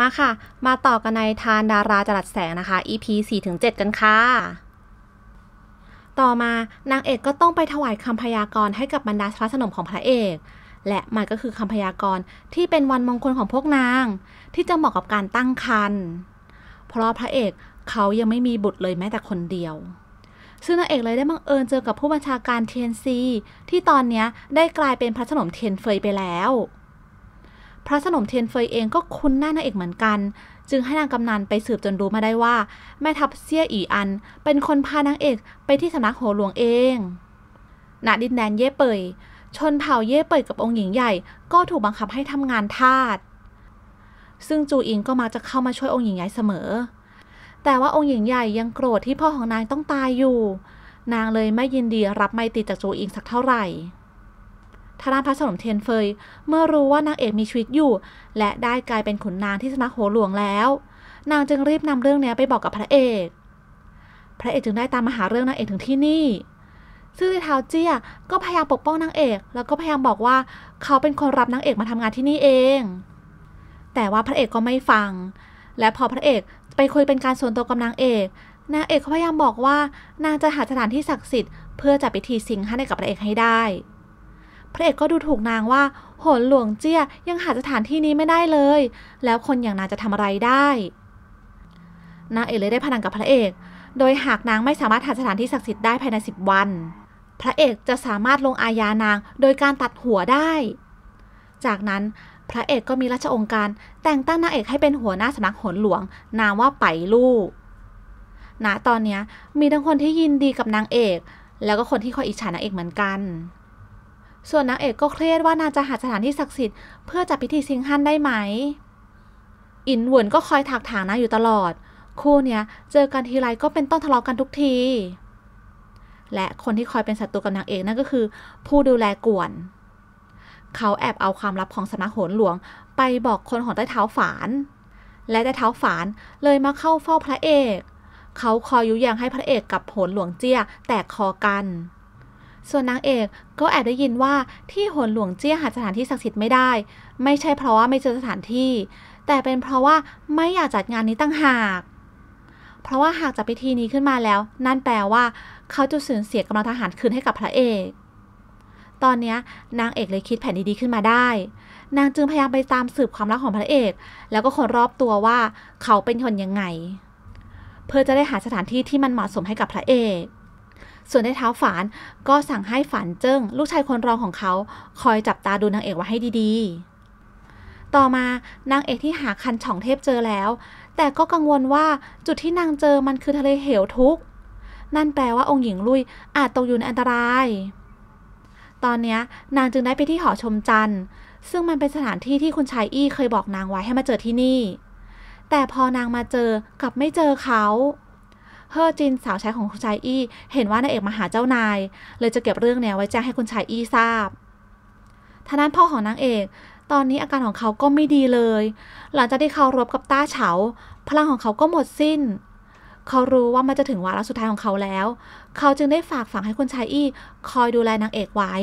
มาค่ะ มาต่อกันในทานดาราจรัดแสงนะคะ EP 4-7 กันค่ะ ต่อมานางเอกก็ต้องไปถวายคำพยากรณ์ให้กับบรรดาพระสนมของพระเอก และมันก็คือคำพยากรณ์ที่เป็นวันมงคลของพวกนาง ที่จะเหมาะกับการตั้งครรภ์เพราะพระเอกเขายังไม่มีบุตรเลยแม้แต่คนเดียว ซึ่งนางเอกเลยได้บังเอิญเจอกับผู้บัญชาการเทียนซีที่ตอนนี้ได้กลายเป็นพระสนมเทียนเฟยไปแล้วพระสนมเทียนเฟยเองก็คุ้นหน้านางเอกเหมือนกัน จึงให้นางกำนันไปสืบจนรู้มาได้ว่าแม่ทัพเซียอีอันเป็นคนพานางเอกไปที่สำนักโหหลวงเอง ณดินแดนเย่เปยชนเผ่าเย่เปยกับองค์หญิงใหญ่ก็ถูกบังคับให้ทำงานทาสซึ่งจูอิงก็มาจะเข้ามาช่วยองค์หญิงใหญ่เสมอ แต่ว่าองค์หญิงใหญ่ยังโกรธที่พ่อของนางต้องตายอยู่ นางเลยไม่ยินดีรับไม่ติดจากจูอิงสักเท่าไหร่ทางด้านพระสนมเทียนเฟยเมื่อรู้ว่านางเอกมีชีวิตอยู่ และได้กลายเป็นขุนนางที่สนักโหหลวงแล้ว นางจึงรีบนำเรื่องนี้ไปบอกกับพระเอก พระเอกจึงได้ตามมาหาเรื่องนางเอกถึงที่นี่ซึ่งเท้าเจี้ยก็พยายามปกป้องนางเอกแล้วก็พยายามบอกว่าเขาเป็นคนรับนางเอกมาทำงานที่นี่เอง แต่ว่าพระเอกก็ไม่ฟัง และพอพระเอกไปคุยเป็นการส่วนตัวกับนางเอก นางเอกเขาพยายามบอกว่านางจะหาสถานที่ศักดิ์สิทธิ์เพื่อจะไปทีสิงให้กับพระเอกให้ได้พระเอกก็ดูถูกนางว่าโหนหลวงเจี้ยยังหาสถานที่นี้ไม่ได้เลย แล้วคนอย่างนางจะทำอะไรได้ นางเอกเลยได้พนันกับพระเอก โดยหากนางไม่สามารถหาสถานที่ศักดิ์สิทธิ์ได้ภายใน 10 วัน พระเอกจะสามารถลงอาญานางโดยการตัดหัวได้ จากนั้นพระเอกก็มีราชองค์การ แต่งตั้งนางเอกให้เป็นหัวหน้าสำนักหนหลวง นามว่าไปลู่ณตอนนี้มีทั้งคนที่ยินดีกับนางเอก แล้วก็คนที่คอยอิจฉานางเอกเหมือนกันส่วนนางเอกก็เครียดว่านางจะหาสถานที่ศักดิ์สิทธิ์เพื่อจัดพิธีซิงฮั่นได้ไหม อินหวนก็คอยถากถางนางอยู่ตลอด คู่เนี้ยเจอกันทีไรก็เป็นต้องทะเลาะกันทุกที และคนที่คอยเป็นศัตรูกับนางเอกนั่นก็คือ ผู้ดูแลกวน เขาแอบเอาความลับของสนักโหนหลวงไปบอกคนของใต้เท้าฝาน และใต้เท้าฝานเลยมาเข้าเฝ้าพระเอก เขาคอยยุยงให้พระเอกกับโหนหลวงเจี้ย แตกคอกันส่วนนางเอกก็แอบได้ยินว่าที่หนหลวงเจี้ยหาสถานที่ศักดิ์สิทธิ์ไม่ได้ ไม่ใช่เพราะว่าไม่เจอสถานที่ แต่เป็นเพราะว่าไม่อยากจัดงานนี้ตั้งหาก เพราะว่าหากจัดพิธีนี้ขึ้นมาแล้ว นั่นแปลว่า เขาจะสูญเสียกำลังทหารคืนให้กับพระเอกตอนนี้นางเอกเลยคิดแผนดี ๆ ขึ้นมาได้ นางจึงพยายามไปตามสืบความลับของพระเอก แล้วก็คนรอบตัวว่า เขาเป็นคนยังไง เพื่อจะได้หาสถานที่ที่มันเหมาะสมให้กับพระเอกส่วนในเท้าฝานก็สั่งให้ฝานเจิ้งลูกชายคนรองของเขา คอยจับตาดูนางเอกไว้ให้ดีๆ ต่อมานางเอกที่หาคันช่องเทพเจอแล้ว แต่ก็กังวลว่าจุดที่นางเจอมันคือทะเลเหวทุกนั่นแปลว่าองค์หญิงลุยอาจตกอยู่ในอันตราย ตอนนี้นางจึงได้ไปที่หอชมจันทร์ ซึ่งมันเป็นสถานที่ที่คุณชายอี้เคยบอกนางไว้ให้มาเจอที่นี่ แต่พอนางมาเจอกับไม่เจอเขาเฮอจินสาวใช้ของคุณชายอี้เห็นว่านายเอกมาหาเจ้านาย เลยจะเก็บเรื่องเนี้ยไว้แจ้งให้คุณชายอี้ทราบท่านั้นพ่อของนางเอก ตอนนี้อาการของเขาก็ไม่ดีเลย หลังจากที่เขารบกับต้าเฉาพลังของเขาก็หมดสิ้น เขารู้ว่ามันจะถึงวาระสุดท้ายของเขาแล้ว เขาจึงได้ฝากฝังให้คุณชายอี้คอยดูแลนางเอกไว้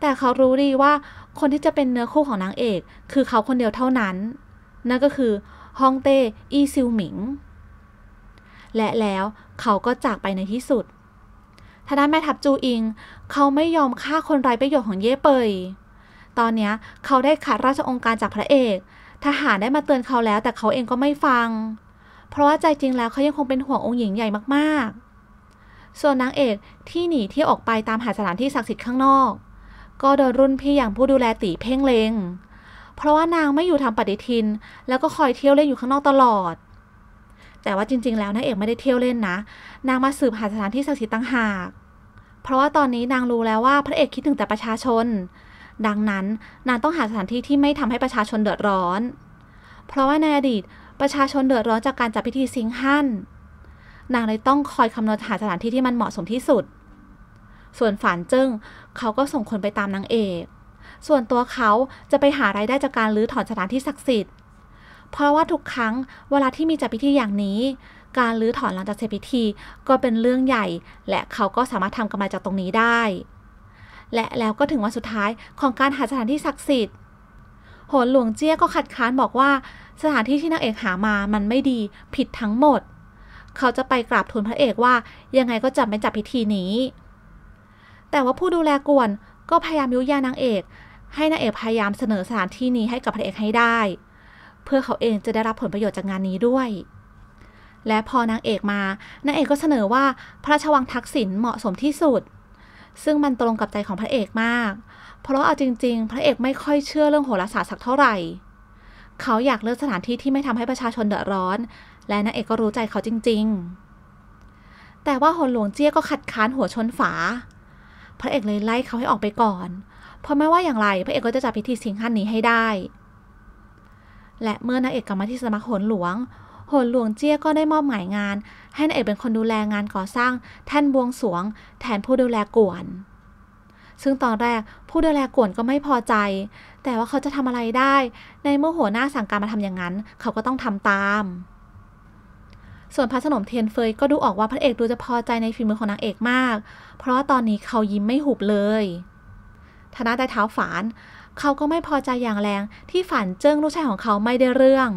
แต่เขารู้ดีว่า คนที่จะเป็นเนื้อคู่ของนางเอก คือเขาคนเดียวเท่านั้นนั่นก็คือฮองเต้อีซิวหมิงและแล้วเขาก็จากไปในที่สุดทางด้านแม่ทัพจูอิง เขาไม่ยอมฆ่าคนไร้ประโยชน์ของเย่เปย ตอนนี้เขาได้ขาดราชองค์การจากพระเอก ทหารได้มาเตือนเขาแล้วแต่เขาเองก็ไม่ฟัง เพราะว่าใจจริงแล้วเขายังคงเป็นห่วงองค์หญิงใหญ่มากๆ ส่วนนางเอกที่หนีที่ออกไปตามหาสถานที่ศักดิ์สิทธิ์ข้างนอก ก็โดนรุ่นพี่อย่างผู้ดูแลตีเพ่งเลง เพราะว่านางไม่อยู่ทำปฏิทิน แล้วก็คอยเที่ยวเล่นอยู่ข้างนอกตลอดแต่ว่าจริงๆ แล้วนางเอกไม่ได้เที่ยวเล่นนะ นางมาสืบหาสถานที่ศักดิ์สิทธิ์ต่างหากเพราะว่าตอนนี้นางรู้แล้วว่าพระเอกคิดถึงแต่ประชาชน ดังนั้นนางต้องหาสถานที่ที่ไม่ทำให้ประชาชนเดือดร้อน เพราะว่าในอดีตประชาชนเดือดร้อนจากการจัดพิธีซิงหั่น นางเลยต้องคอยคำนวณหาสถานที่ที่มันเหมาะสมที่สุด ส่วนฝานเจิ้งเขาก็ส่งคนไปตามนางเอก ส่วนตัวเขาจะไปหารายได้จากการรื้อถอนสถานที่ศักดิ์สิทธิ์เพราะว่าทุกครั้งเวลาที่มีจัดพิธีอย่างนี้ การรื้อถอนหลังจากเสร็จพิธีก็เป็นเรื่องใหญ่ และเขาก็สามารถทำกำไรจากตรงนี้ได้ และแล้วก็ถึงวันสุดท้ายของการหาสถานที่ศักดิ์สิทธิ์ โหนหลวงเจี้ยก็ขัดค้านบอกว่า สถานที่ที่นางเอกหามามันไม่ดี ผิดทั้งหมด เขาจะไปกราบทูลพระเอกว่า ยังไงก็จะไม่จัดพิธีนี้ แต่ว่าผู้ดูแลกวนก็พยายามยุยงนางเอก ให้นางเอกพยายามเสนอสถานที่นี้ให้กับพระเอกให้ได้เพื่อเขาเองจะได้รับผลประโยชน์จากงานนี้ด้วย และพอนางเอกมา นางเอกก็เสนอว่าพระราชวังทักษิณเหมาะสมที่สุด ซึ่งมันตรงกับใจของพระเอกมาก เพราะเอาจริง ๆ พระเอกไม่ค่อยเชื่อเรื่องโหราศาสตร์สักเท่าไหร่ เขาอยากเลือกสถานที่ที่ไม่ทำให้ประชาชนเดือดร้อน และนางเอกก็รู้ใจเขาจริงๆ แต่ว่าหนหลวงเจี้ยก็ขัดค้านหัวชนฝา พระเอกเลยไล่เขาให้ออกไปก่อน เพราะไม่ว่าอย่างไรพระเอกก็จะจัดพิธีสิงหันนี้ให้ได้และเมื่อนางเอกกลับมาที่สมัครหนหลวงหนหลวงเจี้ยก็ได้มอบหมายงาน ให้นางเอกเป็นคนดูแลงานก่อสร้างแท่นบวงสวง แทนผู้ดูแลกวน ซึ่งตอนแรกผู้ดูแลกวนก็ไม่พอใจ แต่ว่าเขาจะทำอะไรได้ ในเมื่อหัวหน้าสั่งการมาทำอย่างนั้น เขาก็ต้องทำตาม ส่วนพระสนมเทียนเฟยก็ดูออกว่าพระเอกดูจะพอใจในฝีมือของนางเอกมาก เพราะว่าตอนนี้เขายิ้มไม่หุบเลยทนาได้เท้าฝานเขาก็ไม่พอใจอย่างแรงที่ฝันเจิ้งลูกชายของเขาไม่ได้เรื่อง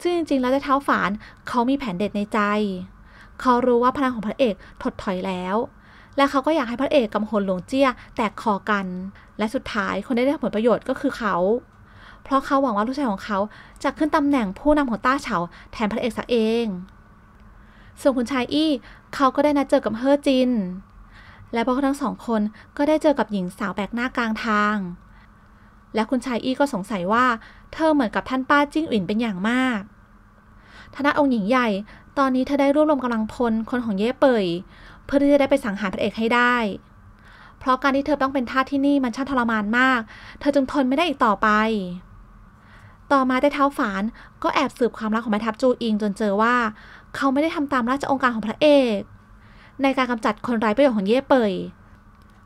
ซึ่งจริงๆแล้วเท้าฝานเขามีแผนเด็ดในใจ เขารู้ว่าพลังของพระเอกถดถอยแล้ว และเขาก็อยากให้พระเอกกับหนหลงเจี้ยแตกคอกัน และสุดท้ายคนได้ผลประโยชน์ก็คือเขา เพราะเขาหวังว่าลูกชายของเขาจะขึ้นตำแหน่งผู้นำของต้าเฉาแทนพระเอกซะเอง ส่วนคุณชายอี้เขาก็ได้นัดเจอกับเฮอจิน และพวกทั้งสองคนก็ได้เจอกับหญิงสาวแปลกหน้ากลางทางและคุณชายอี้ก็สงสัยว่าเธอเหมือนกับท่านป้าจิ้งอิ่นเป็นอย่างมากทนองค์หญิงใหญ่ ตอนนี้เธอได้รวบรวมกำลังพลคนของเย่เปยเพื่อที่จะได้ไปสังหารพระเอกให้ได้ เพราะการที่เธอต้องเป็นทาสที่นี่มันช่างทรมานมาก เธอจึงทนไม่ได้อีกต่อไป ต่อมาได้เท้าฝานก็แอบสืบความลับของแม่ทัพจูอิงจนเจอว่า เขาไม่ได้ทำตามราชองค์การของพระเอกในการกำจัดคนไร้ประโยชน์ของเย่เปย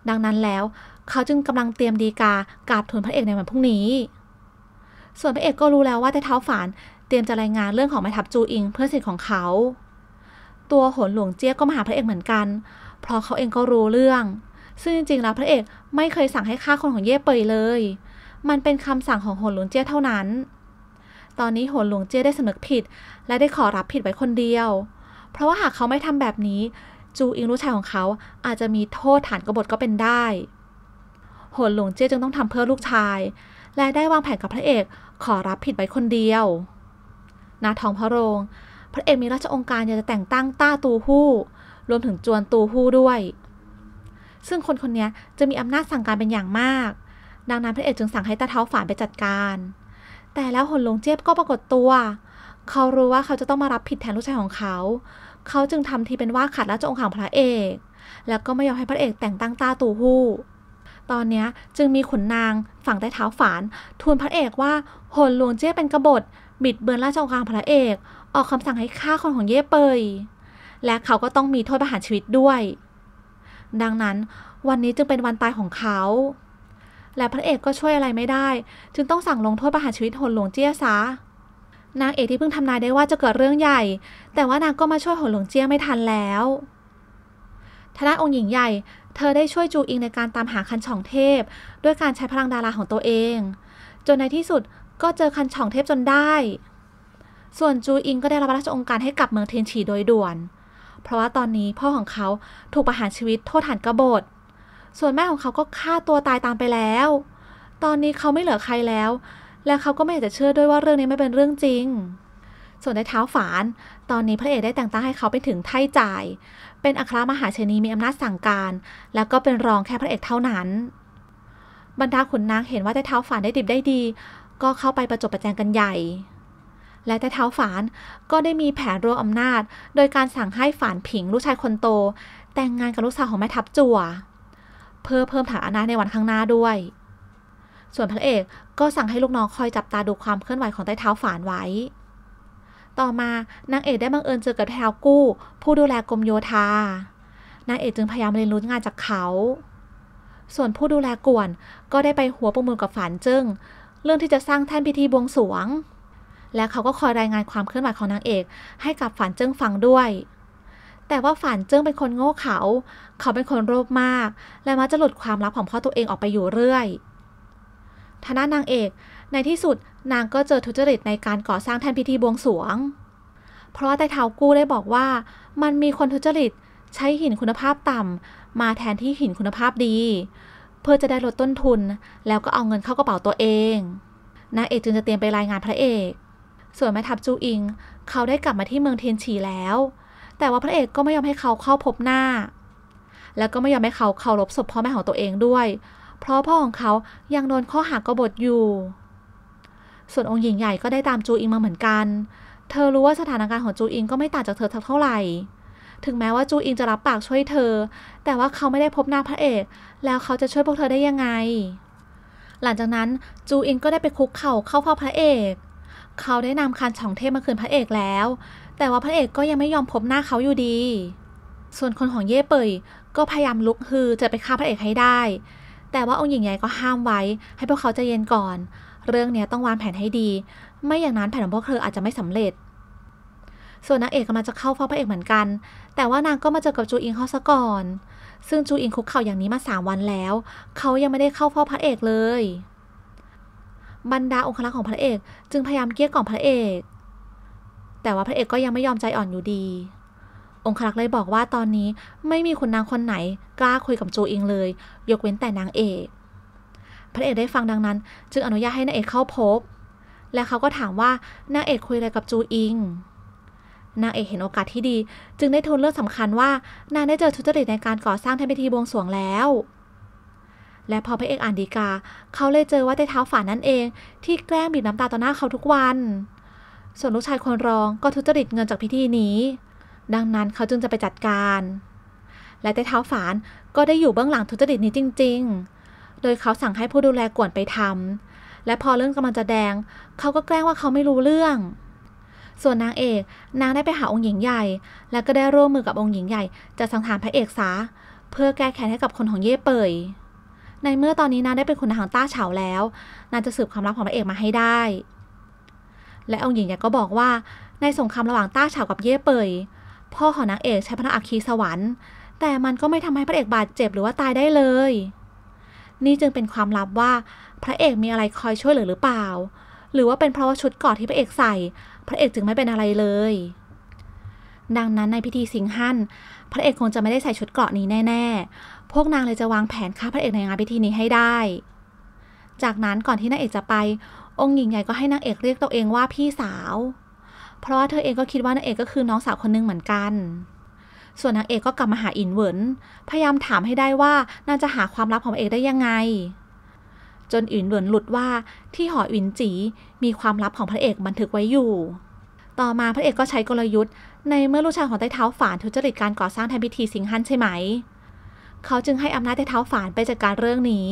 ดังนั้นแล้วเขาจึงกำลังเตรียมดีกากราบทูลพระเอกในวันพรุ่งนี้ ส่วนพระเอกก็รู้แล้วว่าแต่เท้าฝานเตรียมจะรายงานเรื่องของแม่ทัพจูอิงเพื่อนสนิทของเขา ตัวหนหลวงเจี๊ยก็มาหาพระเอกเหมือนกัน เพราะเขาเองก็รู้เรื่อง ซึ่งจริงๆแล้วพระเอกไม่เคยสั่งให้ฆ่าคนของเย่เปยเลย มันเป็นคำสั่งของหนหลวงเจี๊ยเท่านั้น ตอนนี้หนหลวงเจี๊ยได้สำนึกผิด และได้ขอรับผิดไว้คนเดียว เพราะว่าหากเขาไม่ทำแบบนี้ จูอิงลูกชายของเขาอาจจะมีโทษฐานกบฏก็เป็นได้หนหลงเจี้ยจึงต้องทำเพื่อลูกชาย และได้วางแผนกับพระเอกขอรับผิดไว้คนเดียว นาทองพระโรง พระเอกมีราชองค์การอยากจะแต่งตั้งต้าตูฮู้รวมถึงจวนตูฮู้ด้วย ซึ่งคนคนนี้จะมีอำนาจสั่งการเป็นอย่างมากดังนั้นพระเอกจึงสั่งให้ตาเท้าฝานไปจัดการ แต่แล้วหนหลงเจี๊ยบก็ปรากฏตัว เขารู้ว่าเขาจะต้องมารับผิดแทนลูกชายของเขา เขาจึงทำทีเป็นว่าขัดราชองค์ของพระเอก แล้วก็ไม่ยอมให้พระเอกแต่งตั้งต้าตูฮู้ตอนนี้จึงมีขุนนางฝั่งใต้เท้าฝาน ทูลพระเอกว่าโหนหลวงเจ้เป็นกบฏบิดเบือนราชองคารพระเอก ออกคำสั่งให้ฆ่าคนของเย่เปยและเขาก็ต้องมีโทษประหารชีวิตด้วย ดังนั้นวันนี้จึงเป็นวันตายของเขา และพระเอกก็ช่วยอะไรไม่ได้ จึงต้องสั่งลงโทษประหารชีวิตหนหลวงเจี้ยซะนางเอกที่เพิ่งทำนายได้ว่าจะเกิดเรื่องใหญ่ แต่ว่านางก็มาช่วยหนหลวงเจี้ยไม่ทันแล้วทนะองค์หญิงใหญ่เธอได้ช่วยจูอิงในการตามหาคันช่องเทพ ด้วยการใช้พลังดาราของตัวเอง จนในที่สุดก็เจอคันช่องเทพจนได้ ส่วนจูอิงก็ได้รับราชองค์การให้กลับเมืองเทียนฉีโดยด่วน เพราะว่าตอนนี้พ่อของเขาถูกประหารชีวิตโทษฐานกบฏส่วนแม่ของเขาก็ฆ่าตัวตายตามไปแล้ว ตอนนี้เขาไม่เหลือใครแล้ว และเขาก็ไม่อยากจะเชื่อด้วยว่าเรื่องนี้ไม่เป็นเรื่องจริงส่วนในเท้าฝาน ตอนนี้พระเอกได้แต่งตั้งให้เขาเป็นถึงไท่จ่าย เป็นอัครมหาเชนีมีอำนาจสั่งการ แล้วก็เป็นรองแค่พระเอกเท่านั้น บรรดาขุนนางเห็นว่าแต้เท้าฝานได้ดิบได้ดี ก็เข้าไปประจบประแจงกันใหญ่ และแต่เท้าฝานก็ได้มีแผนรวมอำนาจ โดยการสั่งให้ฝานผิงลูกชายคนโต แต่งงานกับลูกสาวของแม่ทัพจั่วเพื่อเพิ่มฐานอำนาจในวันข้างหน้าด้วย ส่วนพระเอกก็สั่งให้ลูกน้องคอยจับตาดูความเคลื่อนไหวของใต้เท้าฝานไว้ต่อมานางเอกได้บังเอิญเจอกับแทวกู้ ผู้ดูแลกรมโยธา นางเอกจึงพยายามเรียนรู้งานจากเขา ส่วนผู้ดูแลกวนก็ได้ไปหัวประมูลกับฝานเจิ้ง เรื่องที่จะสร้างแท่นพิธีบวงสรวง และเขาก็คอยรายงานความเคลื่อนไหวของนางเอกให้กับฝานเจิ้งฟังด้วย แต่ว่าฝานเจิ้งเป็นคนโง่เขา เขาเป็นคนโลภมาก และมักจะหลุดความลับของพ่อตัวเองออกไปอยู่เรื่อยทนานางเอกในที่สุดนางก็เจอทุจริตในการก่อสร้างแทนพิธีบวงสรวง เพราะไต่เทากู้ได้บอกว่ามันมีคนทุจริตใช้หินคุณภาพต่ำมาแทนที่หินคุณภาพดี เพื่อจะได้ลดต้นทุนแล้วก็เอาเงินเข้ากระเป๋าตัวเอง นางเอกจึงจะเตรียมไปรายงานพระเอก ส่วนแม่ทัพจูอิงเขาได้กลับมาที่เมืองเทียนฉีแล้ว แต่ว่าพระเอกก็ไม่ยอมให้เขาเข้าพบหน้า แล้วก็ไม่ยอมให้เขาเคารพศพพ่อแม่ของตัวเองด้วย เพราะพ่อของเขายังโดนข้อหากบฏอยู่ส่วนองค์หญิงใหญ่ก็ได้ตามจูอิงมาเหมือนกัน เธอรู้ว่าสถานการณ์ของจูอิงก็ไม่ต่างจากเธอเท่าไหร่ ถึงแม้ว่าจูอิงจะรับปากช่วยเธอ แต่ว่าเขาไม่ได้พบหน้าพระเอก แล้วเขาจะช่วยพวกเธอได้ยังไง หลังจากนั้นจูอิงก็ได้ไปคุกเข่าเข้าเฝ้าพระเอก เขาได้นำคันฉองเทพมาคืนพระเอกแล้ว แต่ว่าพระเอกก็ยังไม่ยอมพบหน้าเขาอยู่ดี ส่วนคนของเย่เปยก็พยายามลุกฮือจะไปฆ่าพระเอกให้ได้ แต่ว่าองค์หญิงใหญ่ก็ห้ามไว้ ให้พวกเขาใจเย็นก่อนเรื่องนี้ต้องวางแผนให้ดี ไม่อย่างนั้นแผนของพวกเธออาจจะไม่สำเร็จ ส่วนนางเอกกำลังจะเข้าเฝ้าพระเอกเหมือนกัน แต่ว่านางก็มาเจอกับจูอิงเขาซะก่อน ซึ่งจูอิงคุกเข่าอย่างนี้มาสามวันแล้ว เขายังไม่ได้เข้าเฝ้าพระเอกเลย บรรดาองครักษ์ของพระเอกจึงพยายามเกลี้ยกล่อมพระเอก แต่ว่าพระเอกก็ยังไม่ยอมใจอ่อนอยู่ดี องครักษ์เลยบอกว่าตอนนี้ไม่มีคนนางคนไหน กล้าคุยกับจูอิงเลย ยกเว้นแต่นางเอกพระเอกได้ฟังดังนั้นจึงอนุญาตให้นางเอกเข้าพบ และเขาก็ถามว่านางเอกคุยอะไรกับจูอิงนางเอกเห็นโอกาสที่ดี จึงได้ทูลเรื่องสำคัญว่านางได้เจอทุจริตในการก่อสร้างเทพิธีบวงสรวงแล้ว และพอพระเอกอ่านดีกาเขาเลยเจอว่าใต้เท้าฝันนั่นเองที่แกล้งบีบน้ำตาต่อหน้าเขาทุกวันส่วนลูกชายคนรองก็ทุจริตเงินจากพิธีนี้ ดังนั้นเขาจึงจะไปจัดการ และใต้เท้าฝานก็ได้อยู่เบื้องหลังทุจริตนี้จริง ๆโดยเขาสั่งให้ผู้ดูแลกวนไปทำ และพอเรื่องกำลังจะแดง เขาก็แกล้งว่าเขาไม่รู้เรื่อง ส่วนนางเอก นางได้ไปหาองค์หญิงใหญ่ และก็ได้ร่วมมือกับองค์หญิงใหญ่จะสังหารพระเอกซะเพื่อแก้แค้นให้กับคนของเย่เปยในเมื่อตอนนี้นางได้เป็นคนทางต้าเฉาแล้ว นางจะสืบความลับของพระเอกมาให้ได้ และองค์หญิงใหญ่ก็บอกว่า ในสงครามระหว่างต้าเฉากับเย่เปยพ่อของนางเอกใช้พระอัคคีสวรรค์ แต่มันก็ไม่ทำให้พระเอกบาดเจ็บหรือว่าตายได้เลยนี่จึงเป็นความลับว่าพระเอกมีอะไรคอยช่วยเหลือหรือเปล่า หรือว่าเป็นเพราะว่าชุดกอดที่พระเอกใส่พระเอกจึงไม่เป็นอะไรเลย ดังนั้นในพิธีสิงหันพระเอกคงจะไม่ได้ใส่ชุดเกราะนี้แน่ ๆ พวกนางเลยจะวางแผนฆ่าพระเอกในงานพิธีนี้ให้ได้ จากนั้นก่อนที่นางเอกจะไป องค์หญิงใหญ่ก็ให้นางเอกเรียกตัวเองว่าพี่สาว เพราะว่าเธอเองก็คิดว่านางเอกก็คือน้องสาวคนนึงเหมือนกันส่วนนางเอกก็กลับมาหาอินเวินพยายามถามให้ได้ว่านางจะหาความลับของเอกได้ยังไง จนอินเวินหลุดว่าที่หออินจีมีความลับของพระเอกบันทึกไว้อยู่ ต่อมาพระเอกก็ใช้กลยุทธ์ในเมื่อลูกชายของไต้เท้าฝานทุจริตการก่อสร้างแทนพิธีสิงหันใช่ไหม เขาจึงให้อำนาจไต้เท้าฝานไปจัดการเรื่องนี้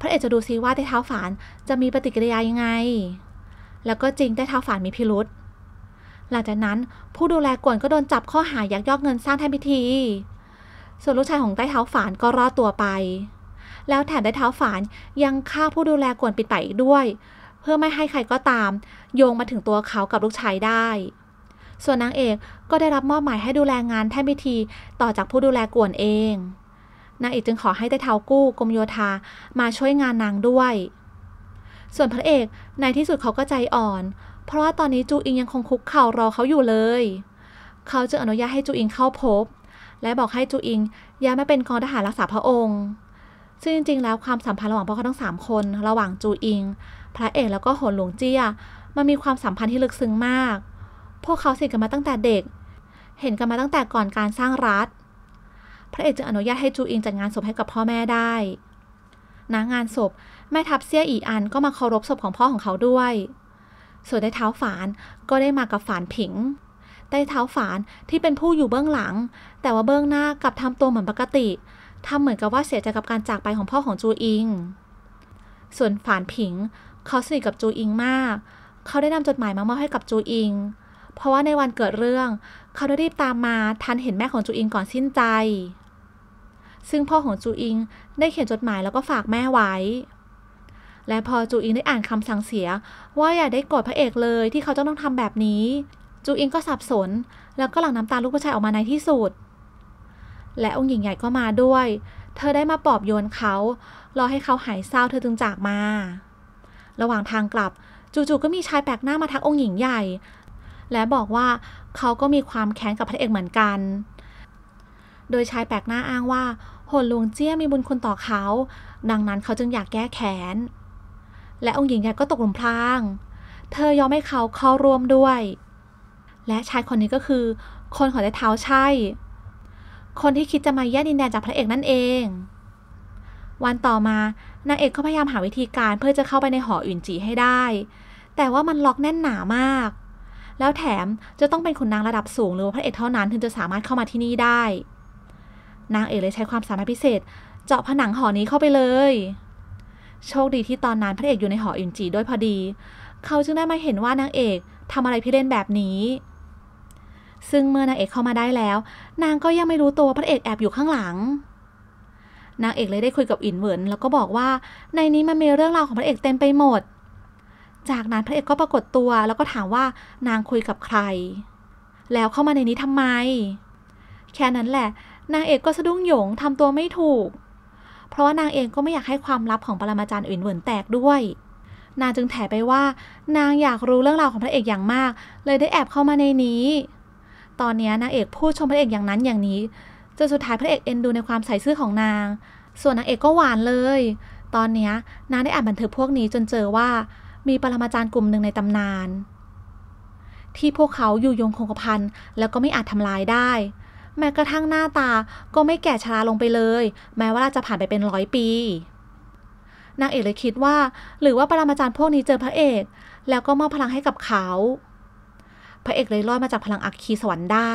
พระเอกจะดูซิว่าไต้เท้าฝานจะมีปฏิกิริยายังไง แล้วก็จริงไต้เท้าฝานมีพิรุษหลังจากนั้นผู้ดูแลกวนก็โดนจับข้อหายักยอกเงินสร้างแทนพิธี ส่วนลูกชายของใต้เท้าฝานก็รอดตัวไป แล้วแถมใต้เท้าฝานยังฆ่าผู้ดูแลกวนปิดปากอีกด้วย เพื่อไม่ให้ใครก็ตาม โยงมาถึงตัวเขากับลูกชายได้ ส่วนนางเอกก็ได้รับมอบหมายให้ดูแลงานแทนพิธีต่อจากผู้ดูแลกวนเอง นางเอกจึงขอให้ใต้เท้ากู้กรมโยธามาช่วยงานนางด้วย ส่วนพระเอกในที่สุดเขาก็ใจอ่อนเพราะว่าตอนนี้จูอิงยังคงคุกเข่ารอเขาอยู่เลย เขาจึงอนุญาตให้จูอิงเข้าพบ และบอกให้จูอิงย้ายมาเป็นกองทหารรักษาพระองค์ ซึ่งจริงๆ แล้วความสัมพันธ์ระหว่างพวกเขาทั้งสามคน ระหว่างจูอิง พระเอกแล้วก็หนหลวงเจี้ยมันมีความสัมพันธ์ที่ลึกซึ้งมาก พวกเขาสนิทกันมาตั้งแต่เด็ก เห็นกันมาตั้งแต่ก่อนการสร้างรัฐ พระเอกจึงอนุญาตให้จูอิงจัดงานศพให้กับพ่อแม่ได้นะงานศพแม่ทัพเซี้ยอีอันก็มาเคารพศพของพ่อของเขาด้วยส่วนไต้เท้าฝานก็ได้มากับฝานผิงไต้เท้าฝานที่เป็นผู้อยู่เบื้องหลัง แต่ว่าเบื้องหน้ากลับทำตัวเหมือนปกติทำเหมือนกับว่าเสียใจกับการจากไปของพ่อของจูอิง ส่วนฝานผิง เขาสนิทกับจูอิงมาก เขาได้นำจดหมายมามอบให้กับจูอิง เพราะว่าในวันเกิดเรื่อง เขาได้รีบตามมาทันเห็นแม่ของจูอิงก่อนสิ้นใจ ซึ่งพ่อของจูอิงได้เขียนจดหมายแล้วก็ฝากแม่ไว้และพอจูอิงได้อ่านคำสั่งเสีย ว่าอย่าได้โกรธพระเอกเลยที่เขาจะต้องทำแบบนี้ จูอิงก็สับสน แล้วก็หลั่งน้ำตาลูกผู้ชายออกมาในที่สุด และองค์หญิงใหญ่ก็มาด้วย เธอได้มาปลอบโยนเขารอให้เขาหายเศร้าเธอจึงจากมา ระหว่างทางกลับ จู่ๆก็มีชายแปลกหน้ามาทักองค์หญิงใหญ่ และบอกว่าเขาก็มีความแค้นกับพระเอกเหมือนกัน โดยชายแปลกหน้าอ้างว่าหนหลวงเจี้ยมีบุญคุณต่อเขา ดังนั้นเขาจึงอยากแก้แค้นและองค์หญิงใหญ่ก็ตกหลุมพราง เธอยอมให้เขาเข้าร่วมด้วย และชายคนนี้ก็คือคนของแต่เท้าใช่ คนที่คิดจะมาแย่งดินแดนจากพระเอกนั่นเอง วันต่อมานางเอกก็พยายามหาวิธีการเพื่อจะเข้าไปในหออื่นจีให้ได้ แต่ว่ามันล็อกแน่นหนามาก แล้วแถมจะต้องเป็นขุนนางระดับสูงหรือพระเอกเท่านั้น ถึงจะสามารถเข้ามาที่นี่ได้ นางเอกเลยใช้ความสามารถพิเศษเจาะผนังหอนี้เข้าไปเลยโชคดีที่ตอนนั้นพระเอกอยู่ในหออินจีด้วยพอดี เขาจึงได้ มา เห็นว่านางเอกทำอะไร พี่เล่นแบบนี้ ซึ่งเมื่อนางเอกเข้ามาได้แล้ว นางก็ยังไม่รู้ตัวพระเอกแอบอยู่ข้างหลัง นางเอกเลยได้คุยกับ อินเวินแล้วก็บอกว่าในนี้มันมีเรื่องราวของพระเอกเต็มไปหมด จากนั้นพระเอกก็ปรากฏตัว แล้วก็ถามว่านางคุยกับใคร แล้วเข้ามาในนี้ทำไม แค่นั้นแหละ นางเอกก็สะดุ้งหยงทำตัวไม่ถูกเพราะว่านางเองก็ไม่อยากให้ความลับของปรมาจารย์อื่นเหวินแตกด้วย นางจึงแถไปว่านางอยากรู้เรื่องราวของพระเอกอย่างมาก เลยได้แอบเข้ามาในนี้ ตอนนี้นางเอกพูดชมพระเอกอย่างนั้นอย่างนี้จนสุดท้ายพระเอกเอ็นดูในความใส่ซื่อของนาง ส่วนนางเอกก็หวานเลย ตอนนี้นางได้อ่านบันทึกพวกนี้จนเจอว่า มีปรมาจารย์กลุ่มหนึ่งในตำนาน ที่พวกเขาอยู่ยงคงกระพันแล้วก็ไม่อาจทำลายได้แม้กระทั่งหน้าตาก็ไม่แก่ชราลงไปเลย แม้ว่าจะผ่านไปเป็นร้อยปีนางเอกเลยคิดว่า หรือว่าปรมาจารย์พวกนี้เจอพระเอก แล้วก็มอบพลังให้กับเขา พระเอกเลยรอดมาจากพลังอัคคีสวรรค์ได้